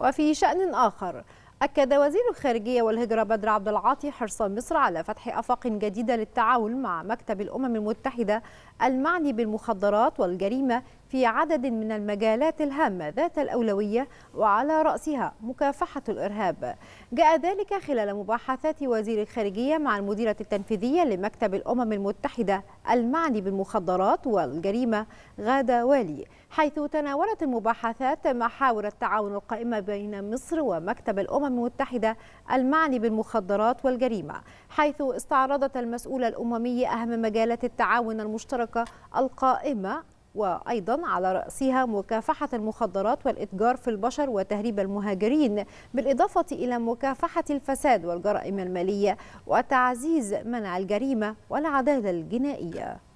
وفي شأن آخر أكد وزير الخارجية والهجرة بدر عبد العاطي حرص مصر على فتح آفاق جديدة للتعاون مع مكتب الأمم المتحدة المعني بالمخدرات والجريمة في عدد من المجالات الهامة ذات الأولوية وعلى رأسها مكافحة الإرهاب جاء ذلك خلال مباحثات وزير الخارجية مع المديرة التنفيذية لمكتب الأمم المتحدة المعني بالمخدرات والجريمة غادة والي حيث تناولت المباحثات محاور التعاون القائمة بين مصر ومكتب الأمم المتحدة المعني بالمخدرات والجريمة حيث استعرضت المسؤولة الأممية أهم مجالات التعاون المشتركة القائمة وأيضا على رأسها مكافحة المخدرات والإتجار في البشر وتهريب المهاجرين بالإضافة إلى مكافحة الفساد والجرائم المالية وتعزيز منع الجريمة والعدالة الجنائية